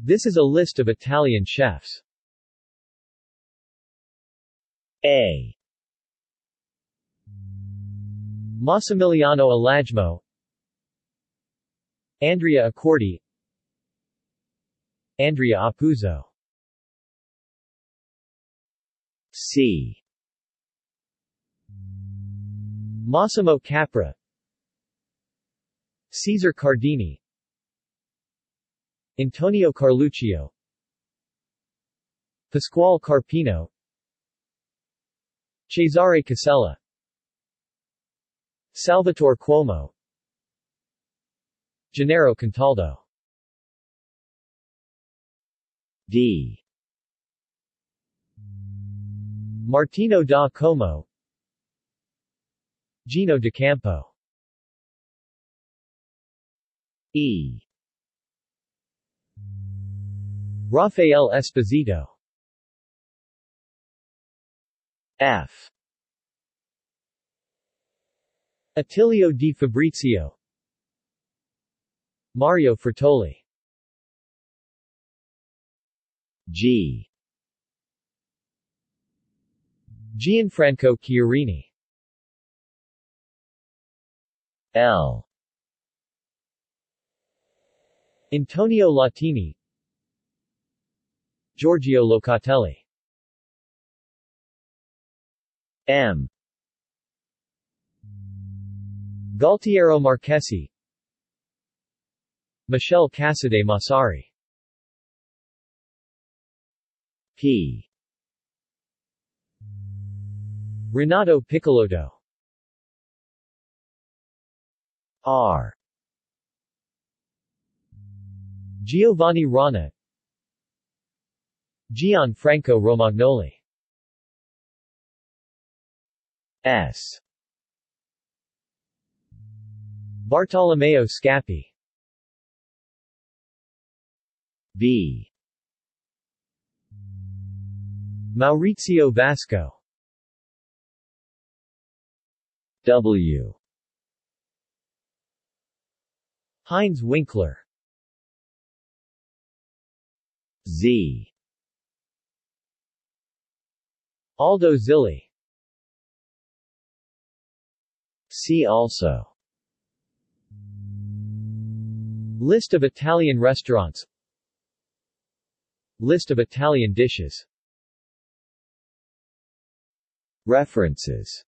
This is a list of Italian chefs. A. Massimiliano Alagmo Andrea Accordi Andrea Apuzzo C. Massimo Capra Caesar Cardini Antonio Carluccio Pasquale Carpino Cesare Casella Salvatore Cuomo Gennaro Contaldo D. Martino da Como Gino De Campo E. Rafael Esposito F. Attilio Di Fabrizio Mario Fertoli G. Gianfranco Chiarini L. Antonio Latini Giorgio Locatelli M. Galtiero Marchesi Michelle Cassidy Masari P. Renato Piccolodo R. Giovanni Rana Gianfranco Romagnoli S. Bartolomeo Scappi B. Maurizio Vasco W. Heinz Winkler Z. Aldo Zilli See also List of Italian restaurants List of Italian dishes References